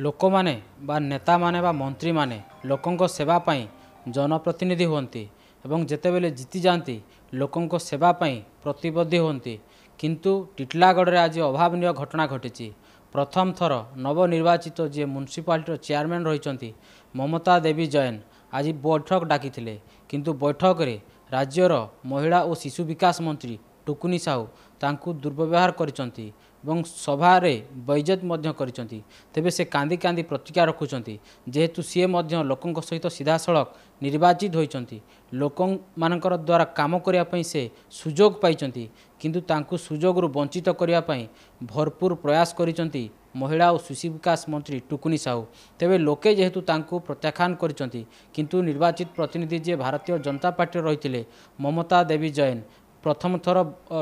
ଲୋକମାନେ ବା ନେତାମାନେ ବା ମନ୍ତ୍ରୀମାନେ ଲୋକଙ୍କ ସେବା ପାଇଁ ଜନପ୍ରତିନିଧି ହୁଅନ୍ତି ଏବଂ ଯେତେବେଳେ ଜିତିଯାଆନ୍ତି ଲୋକଙ୍କ ସେବା ପାଇଁ ପ୍ରତିବଦ୍ଧ ହୁଅନ୍ତି କିନ୍ତୁ ଟିଟଲାଗଡ଼ରେ ଆଜି ଅଭାବନୀୟ ଘଟଣା ଘଟିଛି ପ୍ରଥମ ଥର ନବନିର୍ବାଚିତ ଯିଏ ମ୍ୟୁନିସିପାଲିଟିର ଚେୟାରମ୍ୟାନ୍ ରହିଛନ୍ତି ମମତା ଦେବୀ ଜୈନ ଆଜି ବୈଠକ ଡାକିଥିଲେ କିନ୍ତୁ ବୈଠକରେ ରାଜ୍ୟର ମହିଳା ଓ ଶିଶୁ ବିକାଶ ମନ୍ତ୍ରୀ ଟୁକୁନି ସାହୁ ତାଙ୍କୁ ଦୁର୍ବ୍ୟବହାର କରିଛନ୍ତି ଏବଂ ସଭାରେ ବୈଜତ ମଧ୍ୟ କରିଛନ୍ତି ତେବେ ସେ କାନ୍ଦି କାନ୍ଦି ପ୍ରତିଜ୍ଞା ରଖୁଛନ୍ତି ଯେହେତୁ ସିଏ ମଧ୍ୟ ଲୋକଙ୍କ ସହିତ ସିଧାସଳଖ ନିର୍ବାଚିତ ହୋଇଛନ୍ତି ଲୋକମାନଙ୍କର ଦ୍ୱାରା କାମ କରିବା ପାଇଁ ସେ ସୁଯୋଗ ପାଇଛନ୍ତି କିନ୍ତୁ ତାଙ୍କୁ ସୁଯୋଗରୁ ବଞ୍ଚିତ କରିବା ପାଇଁ ଭରପୁର ପ୍ରୟାସ କରିଛନ୍ତି ମହିଳା ଓ ଶିଶୁ ବିକାଶ ମନ୍ତ୍ରୀ ଟୁକୁନି ସାହୁ ତେବେ ଲୋକେ ଯେହେତୁ ତାଙ୍କୁ ପ୍ରତ୍ୟାଖ୍ୟାନ କରିଛନ୍ତି କିନ୍ତୁ ନିର୍ବାଚିତ ପ୍ରତିନିଧି ଯିଏ ଭାରତୀୟ ଜନତା ପାର୍ଟିର ରହିଥିଲେ ମମତା ଦେବୀ ଜୈନ ପ୍ରଥମ ଥର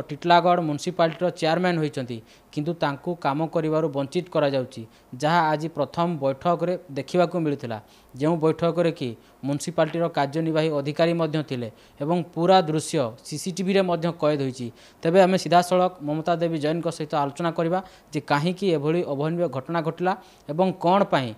ଟିଟଲାଗଡ଼ ମ୍ୟୁନିସିପାଲିଟିର ଚେୟାରମ୍ୟାନ୍ ହୋଇଛନ୍ତି କିନ୍ତୁ ତାଙ୍କୁ କାମ କରିବାରୁ ବଞ୍ଚିତ କରାଯାଉଛି ଯାହା ଆଜି ପ୍ରଥମ ବୈଠକରେ ଦେଖିବାକୁ ମିଳିଥିଲା ଯେଉଁ ବୈଠକରେ କି ମ୍ୟୁନିସିପାଲିଟିର କାର୍ଯ୍ୟନିର୍ବାହୀ ଅଧିକାରୀ ମଧ୍ୟ ଥିଲେ ଏବଂ ପୁରା ଦୃଶ୍ୟ ସିସିଟିଭିରେ ମଧ୍ୟ କଏଦ ହୋଇଛି ତେବେ ଆମେ ସିଧାସଳଖ ମମତା ଦେବୀ ଜୈନଙ୍କ ସହିତ ଆଲୋଚନା କରିବା ଯେ କାହିଁକି ଏଭଳି ଅଭାବନୀୟ ଘଟଣା ଘଟିଲା ଏବଂ କ'ଣ ପାଇଁ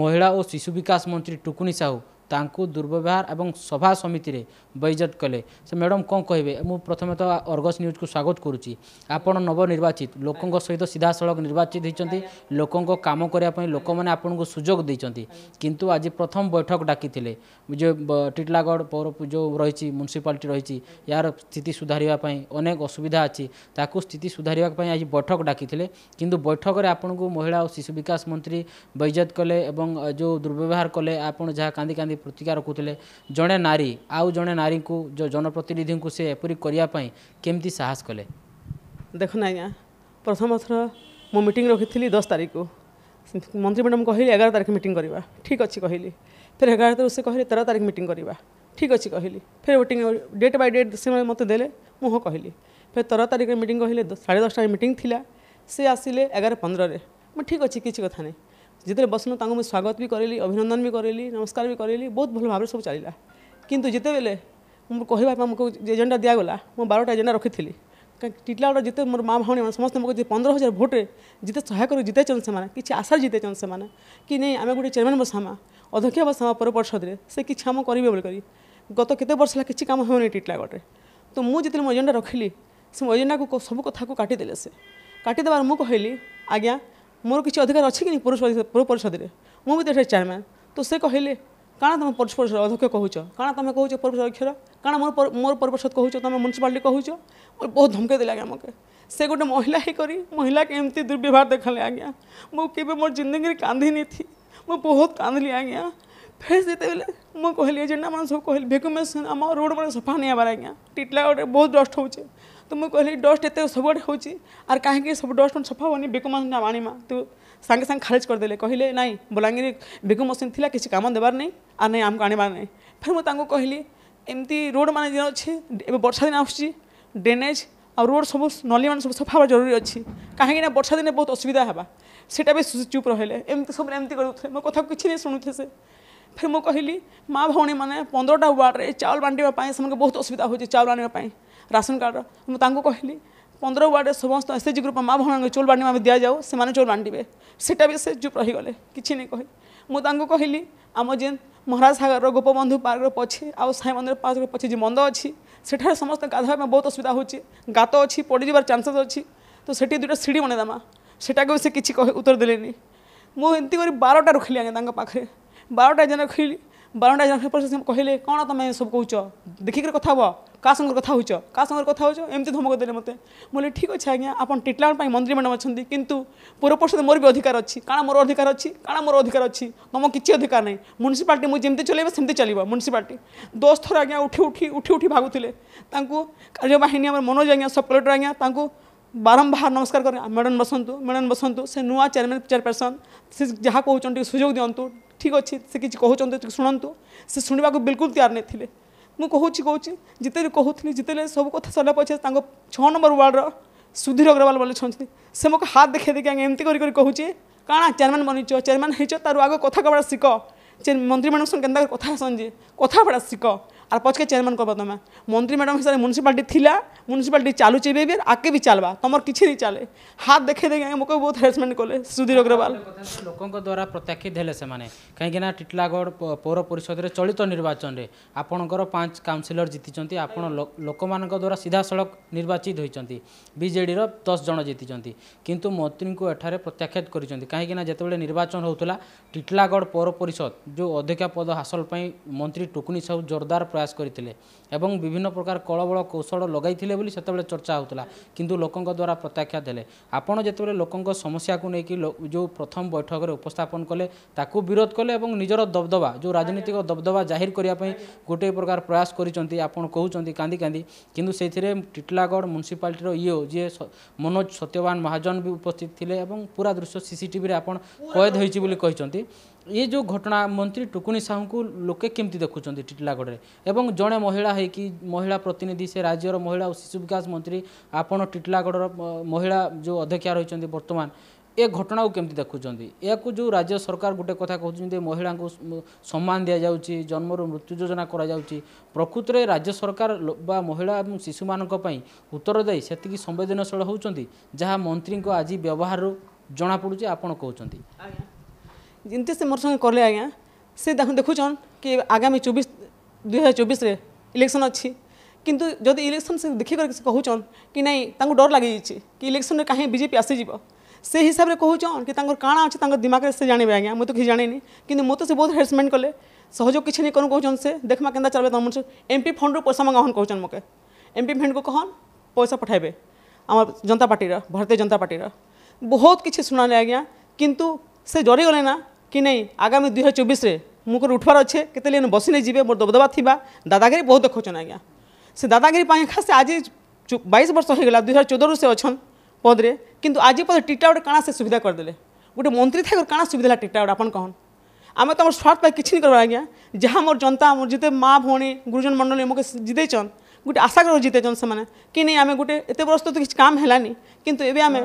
ମହିଳା ଓ ଶିଶୁ ବିକାଶ ମନ୍ତ୍ରୀ ଟୁକୁନି ସାହୁ ତାଙ୍କୁ ଦୁର୍ବ୍ୟବହାର ଏବଂ ସଭା ସମିତିରେ ବୈଜଟ କଲେ ସେ ମ୍ୟାଡ଼ାମ୍ କ'ଣ କହିବେ ମୁଁ ପ୍ରଥମତଃ ଅର୍ଗସ୍ ନ୍ୟୁଜ୍କୁ ସ୍ୱାଗତ କରୁଛି ଆପଣ ନବନିର୍ବାଚିତ ଲୋକଙ୍କ ସହିତ ସିଧାସଳଖ ନିର୍ବାଚିତ ହୋଇଛନ୍ତି ଲୋକଙ୍କ କାମ କରିବା ପାଇଁ ଲୋକମାନେ ଆପଣଙ୍କୁ ସୁଯୋଗ ଦେଇଛନ୍ତି କିନ୍ତୁ ଆଜି ପ୍ରଥମ ବୈଠକ ଡାକିଥିଲେ ଯେଉଁ ଟିଟଲାଗଡ଼ ପୌର ଯେଉଁ ରହିଛି ମ୍ୟୁନିସିପାଲିଟି ରହିଛି ଏହାର ସ୍ଥିତି ସୁଧାରିବା ପାଇଁ ଅନେକ ଅସୁବିଧା ଅଛି ତାକୁ ସ୍ଥିତି ସୁଧାରିବା ପାଇଁ ଆଜି ବୈଠକ ଡାକିଥିଲେ କିନ୍ତୁ ବୈଠକରେ ଆପଣଙ୍କୁ ମହିଳା ଓ ଶିଶୁ ବିକାଶ ମନ୍ତ୍ରୀ ବୈଜତ କଲେ ଏବଂ ଯେଉଁ ଦୁର୍ବ୍ୟବହାର କଲେ ଆପଣ ଯାହା କାନ୍ଦି କାନ୍ଦି ପ୍ରତିକାର ରଖୁଥିଲେ ଜଣେ ନାରୀ ଆଉ ଜଣେ ନାରୀଙ୍କୁ ଯେଉଁ ଜନପ୍ରତିନିଧିଙ୍କୁ ସେ ଏପରି କରିବା ପାଇଁ କେମିତି ସାହସ କଲେ ଦେଖୁନ୍ ଆଜ୍ଞା ପ୍ରଥମ ଥର ମୁଁ ମିଟିଂ ରଖିଥିଲି ଦଶ ତାରିଖକୁ ମନ୍ତ୍ରୀ ମ୍ୟାଡ଼ାମ୍ କହିଲେ ଏଗାର ତାରିଖ ମିଟିଂ କରିବା ଠିକ୍ ଅଛି କହିଲି ଫେର୍ ଏଗାର ତାରିଖ ସେ କହିଲେ ତେର ତାରିଖ ମିଟିଂ କରିବା ଠିକ୍ ଅଛି କହିଲି ଫେର୍ ମିଟିଂ ଡେଟ୍ ବାଇ ଡେଟ୍ ସେମାନେ ମୋତେ ଦେଲେ ମୁଁ ହଁ କହିଲି ଫେର୍ ତେର ତାରିଖରେ ମିଟିଂ କହିଲେ ସାଢ଼େ ଦଶଟାରେ ମିଟିଂ ଥିଲା ସେ ଆସିଲେ ଏଗାର ପନ୍ଦରରେ ମୁଁ ଠିକ୍ ଅଛି କିଛି କଥା ନାହିଁ যেতে বসলো তাঁর মু স্বাগত বি করেলি অভিনন্দন বি করেলি নমস্কার বি করেলি বহুত ভাল ভাবে সব চালা কিন্তু যেতবে মোর কহবা আমাকে এজেন্ডা দিগলা মো বারোটা এজেন্ডা টিটলা টিটলাগড় যেতে মোর মা মানে সমস্ত মতো পনেরো হাজার ভোটে যেতে সহায়ক জিতাইছন সে কিছু আশা জিতাইছন সে কি নেই আমি গোটে চেয়ারম্যান বসামা অধ্যক্ষ বসামা পৌর পর্ষদে সে কিছু কাম করবে বলে করি গত কেতে বর্ষ হল কিছু কাম টিটলা টিটলাগড়ে তো মু যেতে মো এজেন্ডা রখিলি সে মো এজেন্ডা সব কথা কাটিদেলে সে কাটিদেবার মু কহিলি আজ্ঞা ମୋର କିଛି ଅଧିକାର ଅଛି କି ପୌର ପରିଷଦରେ ମୁଁ ବି ତ ଏଠାରେ ଚେୟାରମ୍ୟାନ୍ ତ ସେ କହିଲେ କାଣା ତୁମେ ପୌର ପରିଷଦ ଅଧ୍ୟକ୍ଷ କହୁଛ କାଣା ତୁମେ କହୁଛ ପୌର ପରିଷଦ ଅକ୍ଷର କାଣା ମୋର ମୋର ପୌର ପରିଷଦ କହୁଛ ତୁମେ ମ୍ୟୁନିସିପାଲିଟି କହୁଛ ମୋର ବହୁତ ଧମକେଇ ଦେଲେ ଆଜ୍ଞା ମୋତେ ସେ ଗୋଟେ ମହିଳା ହେଇକରି ମହିଳାକେ ଏମିତି ଦୁର୍ବ୍ୟବହାର ଦେଖାଲେ ଆଜ୍ଞା ମୁଁ କେବେ ମୋର ଜିନ୍ଦଗିରେ କାନ୍ଦିନିଥି ମୁଁ ବହୁତ କାନ୍ଦିଲି ଆଜ୍ଞା ଫେର୍ ଯେତେବେଳେ ମୁଁ କହିଲି ଏଜେଣ୍ଡାମାନେ ସବୁ କହିଲି ଭେକ୍ୟୁମେସନ୍ ଆମ ରୋଡ଼ମାନେ ସଫା ନେଇ ହେବାର ଆଜ୍ଞା ଟିଟଲା ଗୋଟେ ବହୁତ ଡଷ୍ଟ ହେଉଛେ ତ ମୁଁ କହିଲି ଡଷ୍ଟ ଏତେ ସବୁଆଡ଼େ ହେଉଛି ଆର୍ କାହିଁକି ସବୁ ଡଷ୍ଟ ସଫା ହେଉନି ବେକୁ ମେସିନ୍ଟା ଆଣିମା ତୁ ସାଙ୍ଗେ ସାଙ୍ଗେ ଖାରଜ କରିଦେଲେ କହିଲେ ନାଇଁ ବଲାଙ୍ଗୀର ବେକୁ ମେସିନ୍ ଥିଲା କିଛି କାମ ଦେବାର ନାହିଁ ଆର୍ ନାଇଁ ଆମକୁ ଆଣିବାର ନାହିଁ ଫେର୍ ମୁଁ ତାଙ୍କୁ କହିଲି ଏମିତି ରୋଡ଼୍ ମାନେ ଯେନ୍ ଅଛି ଏବେ ବର୍ଷା ଦିନ ଆସୁଛି ଡ୍ରେନେଜ୍ ଆଉ ରୋଡ଼୍ ସବୁ ନଲିମାନେ ସବୁ ସଫା ହେବା ଜରୁରୀ ଅଛି କାହିଁକିନା ବର୍ଷା ଦିନେ ବହୁତ ଅସୁବିଧା ହେବା ସେଇଟା ବି ଚୁପ୍ ରହିଲେ ଏମିତି ସବୁ ଏମିତି କରୁଥିଲେ ମୋ କଥାକୁ କିଛି ନାହିଁ ଶୁଣୁଥିଲେ ସେ ফের ମୁଁ କହିଲି ମା' ଭଉଣୀମାନେ ପନ୍ଦରଟା ୱାର୍ଡ଼ରେ ଚାଉଳ ବାଣ୍ଟିବା ପାଇଁ ସେମାନଙ୍କୁ ବହୁତ ଅସୁବିଧା ହେଉଛି ଚାଉଳ ଆଣିବା ପାଇଁ ରାସନ କାର୍ଡ଼ର ମୁଁ ତାଙ୍କୁ କହିଲି ପନ୍ଦର ୱାର୍ଡ଼ରେ ସମସ୍ତ ଏସ୍ ଏଚ୍ ଜି ଗ୍ରୁପ ମା' ଭଉଣୀଙ୍କୁ ଚଉଳ ବାଣ୍ଟିବା ଆମେ ଦିଆଯାଉ ସେମାନେ ଚଉଳ ବାଣ୍ଟିବେ ସେଟା ବି ସେ ଚୁପ୍ ରହିଗଲେ କିଛି ନାହିଁ କହି ମୁଁ ତାଙ୍କୁ କହିଲି ଆମ ଯେନ୍ ମହାରାଜ ସାଗରର ଗୋପବନ୍ଧୁ ପାର୍କର ପଛେ ଆଉ ସାଇ ମନ୍ଦିର ପାର୍କର ପଛେ ଯେ ମନ୍ଦ ଅଛି ସେଠାରେ ସମସ୍ତେ ଗାଧୋଇବା ପାଇଁ ବହୁତ ଅସୁବିଧା ହେଉଛି ଗାତ ଅଛି ପଡ଼ିଯିବାର ଚାନ୍ସେସ୍ ଅଛି ତ ସେଠି ଦୁଇଟା ସିଡ଼ି ବନେଇଦେମା ସେଟାକୁ ସେ କିଛି ଉତ୍ତର ଦେଲେନି ମୁଁ ଏମିତି କରି ବାରଟା ରଖିଲି ଆଜ୍ଞା ତାଙ୍କ ପାଖରେ বারোটা যেন খেলি বারোটা যেন পরে সে কহিলে কোণ তুমি সব কৌছ দেখিকি কথা হব কাহ সাথে কথা হচ্ছ কাহ সাথে কথা হচ্ছ এমতি ধমক দেলে মতো বলি ঠিক আছে আজ্ঞা আপনার টিটলাউন মন্ত্রী ম্যাডাম অনেক কিন্তু পৌর পরিষদ মোর বি অধিকার অছি কারণ মোর অধিকার অছি কারণ মোর অধিকার অছি তুম কিছু অধিকার নাই মুনিসিপালিটি মু যেমতি চলাইব সেমতি চলিব মুনিসিপালিটি দশ থর আজ্ঞা উঠি উঠি উঠি উঠি ভাগুলে তাঁকু কার্যবাহিনী আমার মনোজ আজ্ঞা সব কলেক্টর আজ্ঞা তাঁকু ବାରମ୍ବାର ନମସ୍କାର କରେ ମ୍ୟାଡ଼ାମ୍ ବସନ୍ତୁ ମ୍ୟାଡ଼ାମ୍ ବସନ୍ତୁ ସେ ନୂଆ ଚେୟାରମ୍ୟାନ୍ ଚେୟାରପର୍ସନ୍ ସେ ଯାହା କହୁଛନ୍ତି ସୁଯୋଗ ଦିଅନ୍ତୁ ঠিক অছি সে কিছু কুচন্ত শুণতু সে শুণবাকে বিলকুল তৈয়ার নেই মু কুচি কুচি যেতে কুলি যেতে সব কথা সরলা পছে তাঁর ছ নম্বর ওয়ার্ডর সুধীর অগ্রওয়াল বলে অনেক সে মো হাত দেখে দেখে আগে এমতি করি কুচি কাণা চেয়ারম্যান বনিছ চেয়ারম্যান হয়েছ তার আগে কথা কবার শিখ মন্ত্রী ম্যাডাম সঙ্গে কেনা কথা আসঞ্জি কথা কবার শিখ আর পছকে চেয়ারম্যান করবা তুমি মন্ত্রী ম্যাডাম হিসাবে म्यूनिसिपालिटी থিলা म्यूनिसिपालिटी চালুছে বেবি বি আগে বি চালবা তোমার কিছু নি চালে হাত দেখে দেখে মোকে বহুত হ্যারাসমেন্ট কলে সুধীর অগ্রওয়াল লোকঙ্ক দ্বারা প্রত্যাখিত হলে সেমানে কাইকি না টিটলাগড় পৌর পরিষদের চলিত নির্বাচনে আপনকর পাঁচ কাউন্সিলর জিতিছন্তি আপন লোকমানক দ্বারা সিধা সলক নির্বাচিত হইছন্তি বিজেডির দশ জন জিতিছন্তি কিন্তু মন্ত্রীকে এঠারে প্রত্যাখ্যাত করিছন্তি কাইকি না যেতবে নির্বাচন হউতলা টিটলাগড় পৌর পরিষদ যে অধ্যক্ষ পদ হাসল পাই মন্ত্রী টুকুনি সাহু জোরদার ପ୍ରୟାସ କରିଥିଲେ ଏବଂ ବିଭିନ୍ନ ପ୍ରକାର କଳବଳ କୌଶଳ ଲଗାଇଥିଲେ ବୋଲି ସେତେବେଳେ ଚର୍ଚ୍ଚା ହେଉଥିଲା କିନ୍ତୁ ଲୋକଙ୍କ ଦ୍ୱାରା ପ୍ରତ୍ୟାଖ୍ୟାତ ହେଲେ ଆପଣ ଯେତେବେଳେ ଲୋକଙ୍କ ସମସ୍ୟାକୁ ନେଇକି ଯେଉଁ ପ୍ରଥମ ବୈଠକରେ ଉପସ୍ଥାପନ କଲେ ତାକୁ ବିରୋଧ କଲେ ଏବଂ ନିଜର ଦବଦବା ଯେଉଁ ରାଜନୈତିକ ଦବଦବା ଜାହିର କରିବା ପାଇଁ ଗୋଟିଏ ପ୍ରକାର ପ୍ରୟାସ କରିଛନ୍ତି ଆପଣ କହୁଛନ୍ତି କାନ୍ଦି କାନ୍ଦି କିନ୍ତୁ ସେଇଥିରେ ଟିଟଲାଗଡ଼ ମ୍ୟୁନିସିପାଲିଟିର ଇଓ ଯିଏ ମନୋଜ ସତ୍ୟବାନ ମହାଜନ ବି ଉପସ୍ଥିତ ଥିଲେ ଏବଂ ପୁରା ଦୃଶ୍ୟ ସିସିଟିଭିରେ ଆପଣ କଏଦ ହୋଇଛି ବୋଲି କହିଛନ୍ତି ଏ ଯେଉଁ ଘଟଣା ମନ୍ତ୍ରୀ ଟୁକୁଣି ସାହୁଙ୍କୁ ଲୋକେ କେମିତି ଦେଖୁଛନ୍ତି ଟିଟିଲାଗଡ଼ରେ ଏବଂ ଜଣେ ମହିଳା ହୋଇକି ମହିଳା ପ୍ରତିନିଧି ସେ ରାଜ୍ୟର ମହିଳା ଓ ଶିଶୁ ବିକାଶ ମନ୍ତ୍ରୀ ଆପଣ ଟିଟିଲାଗଡ଼ର ମହିଳା ଯେଉଁ ଅଧ୍ୟକ୍ଷା ରହିଛନ୍ତି ବର୍ତ୍ତମାନ ଏ ଘଟଣାକୁ କେମିତି ଦେଖୁଛନ୍ତି ଏହାକୁ ଯେଉଁ ରାଜ୍ୟ ସରକାର ଗୋଟେ କଥା କହୁଛନ୍ତି ମହିଳାଙ୍କୁ ସମ୍ମାନ ଦିଆଯାଉଛି ଜନ୍ମରୁ ମୃତ୍ୟୁ ଯୋଜନା କରାଯାଉଛି ପ୍ରକୃତରେ ରାଜ୍ୟ ସରକାର ବା ମହିଳା ଏବଂ ଶିଶୁମାନଙ୍କ ପାଇଁ ଉତ୍ତରଦାୟୀ ସେତିକି ସମ୍ବେଦନଶୀଳ ହେଉଛନ୍ତି ଯାହା ମନ୍ତ୍ରୀଙ୍କ ଆଜି ବ୍ୟବହାରରୁ ଜଣାପଡ଼ୁଛି ଆପଣ କହୁଛନ୍ତି ଆଜ୍ଞା जिनते से मोर संगे कले आज्ञा से देखुन कि आगामी चौबीस दुई हजार चौबीस इलेक्शन अच्छी किंतु जब इलेक्शन से देखकर कहन कि नहीं डर लगे कि इलेक्शन में कहीं बीजेपी पी आसीज से हिसाब से कहछन कि कण अच्छे दिमाग से जानवे आज्ञा मुझे तो किसी जाने कि मत तो से बहुत हेरसमेंट कले सहयोग किसी नहीं करूँ कौन से देखमा के चलो तुम से एमपी फंड रू पैसा मगन कहन मके एमपी फंड को कहन पैसा पठाइबे आम जनता पार्टी भारतीय जनता पार्टी बहुत किसी शुणाले आज्ञा किंतु से जरीगले ना କି ନାହିଁ ଆଗାମୀ ଦୁଇ ହଜାର ଚବିଶରେ ମୁଁ କରି ଉଠବାର ଅଛେ କେତେ ଲେନ୍ ବସିଲେ ଯିବେ ମୋର ଦବଦବା ଥିବା ଦାଦାଗିରି ବହୁତ ଦେଖୁଛନ୍ ଆଜ୍ଞା ସେ ଦାଦାଗିରି ପାଇଁ ଖାସ୍ ସେ ଆଜି বাইশ বর্ষ হয়ে গেল দুই হাজার চোদ্দরু সে অছন পদরে কিন্তু আজি পদে টিটাউট কাণা সে সুবিধা করেদেলে গোটে মন্ত্রী থাকি কাণা সুবিধা হল টিটাউট আপন কহন আমি তো আমার স্বার্থ পাই কিছু করবা আজ্ঞা যা মোর জনতা আমার যেতে মা ভৌণী গুরুজন মন্ডলী আমাকে জিতেইছন গোটে আশা করে জিতেছন সেমানে কি নেই আমি গোটে এতে বর্ষ তো কিছু কাম হেলানি কিন্তু এবে আমি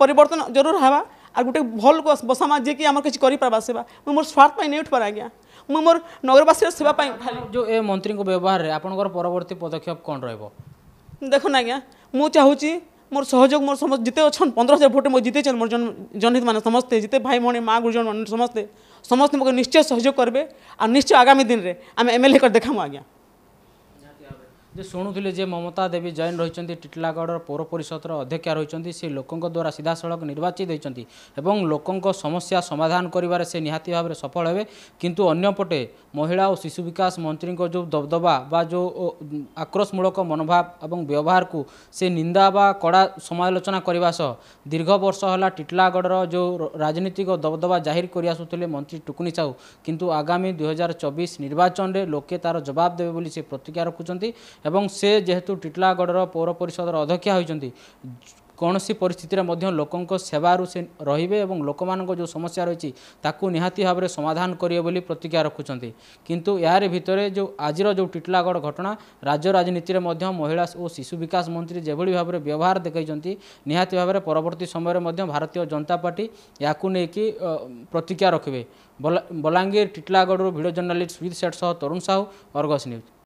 পরিবর্তন জরুর হবা আর গোটে ভাল বসামা যে কি আমার কিছু করিপারবা সেবা মু মোর স্বার্থ পাই নেই উঠবার আজ্ঞা মু মোর নগরবাসীর সেবা পাই যে এ মন্ত্রীঙ্ক ব্যবহারে আপনার পরবর্তী পদক্ষেপ কোন রহব দেখুন আজ্ঞা মু চাহুছি মোর সহযোগ মোর সমস্ত জিতে অছন পনেরো হাজার ভোটে মো জিতেছেন মোর জনহিত মানে সমস্তে জিতে ভাই ভী মা গুরুজন মানে সমস্তে সমস্তে মোকে নিশ্চয় সহযোগ করবে আর নিশ্চয় আগামী দিনে আমি এমএলএ করে দেখামু আজ্ঞা ଯେ ଶୁଣୁଥିଲେ ଯେ ମମତା ଦେବୀ ଜୈନ ରହିଛନ୍ତି ଟିଟିଲାଗଡ଼ର ପୌର ପରିଷଦର ଅଧ୍ୟକ୍ଷା ରହିଛନ୍ତି ସେ ଲୋକଙ୍କ ଦ୍ୱାରା ସିଧାସଳଖ ନିର୍ବାଚିତ ହୋଇଛନ୍ତି ଏବଂ ଲୋକଙ୍କ ସମସ୍ୟା ସମାଧାନ କରିବାରେ ସେ ନିହାତି ଭାବରେ ସଫଳ ହେବେ କିନ୍ତୁ ଅନ୍ୟପଟେ ମହିଳା ଓ ଶିଶୁ ବିକାଶ ମନ୍ତ୍ରୀଙ୍କ ଯେଉଁ ଦବଦବା ବା ଯେଉଁ ଆକ୍ରୋଶମୂଳକ ମନୋଭାବ ଏବଂ ବ୍ୟବହାରକୁ ସେ ନିନ୍ଦା ବା କଡ଼ା ସମାଲୋଚନା କରିବା ସହ ଦୀର୍ଘ ବର୍ଷ ହେଲା ଟିଟିଲାଗଡ଼ର ଯେଉଁ ରାଜନୀତିକ ଦବଦବା ଜାହିର କରିଆସୁଥିଲେ ମନ୍ତ୍ରୀ ଟୁକୁନି ସାହୁ କିନ୍ତୁ ଆଗାମୀ ଦୁଇହଜାର ଚବିଶ ନିର୍ବାଚନରେ ଲୋକେ ତା'ର ଜବାବ ଦେବେ ବୋଲି ସେ ପ୍ରତିଜ୍ଞା ରଖୁଛନ୍ତି এবং ସେ ଯେହେତୁ ଟିଟିଲାଗଡ଼ର ପୌର ପରିଷଦର ଅଧ୍ୟକ୍ଷା ହୋଇଛନ୍ତି କୌଣସି ପରିସ୍ଥିତିରେ ମଧ୍ୟ ଲୋକଙ୍କ ସେବାରୁ ସେ ରହିବେ ଏବଂ ଲୋକମାନଙ୍କ ଯେଉଁ ସମସ୍ୟା ରହିଛି ତାକୁ ନିହାତି ଭାବରେ ସମାଧାନ କରିବେ ବୋଲି ପ୍ରତିଜ୍ଞା ରଖୁଛନ୍ତି କିନ୍ତୁ ଏହାରି ଭିତରେ ଯେଉଁ ଆଜିର ଯେଉଁ ଟିଟିଲାଗଡ଼ ଘଟଣା ରାଜ୍ୟ ରାଜନୀତିରେ ମଧ୍ୟ ମହିଳା ଓ ଶିଶୁ ବିକାଶ ମନ୍ତ୍ରୀ ଯେଭଳି ଭାବରେ ବ୍ୟବହାର ଦେଖାଇଛନ୍ତି ନିହାତି ଭାବରେ ପରବର୍ତ୍ତୀ ସମୟରେ ମଧ୍ୟ ଭାରତୀୟ ଜନତା ପାର୍ଟି ଏହାକୁ ନେଇକି ପ୍ରତିଜ୍ଞା ରଖିବେ ବଲାଙ୍ଗୀର ଟିଟିଲାଗଡ଼ରୁ ଭିଡ଼ିଓ ଜର୍ଣ୍ଣାଲିଷ୍ଟ ସୁଜିତ ସେଠ ସହ ତରୁଣ ସାହୁ ଅର୍ଗସ୍ ନ୍ୟୁଜ୍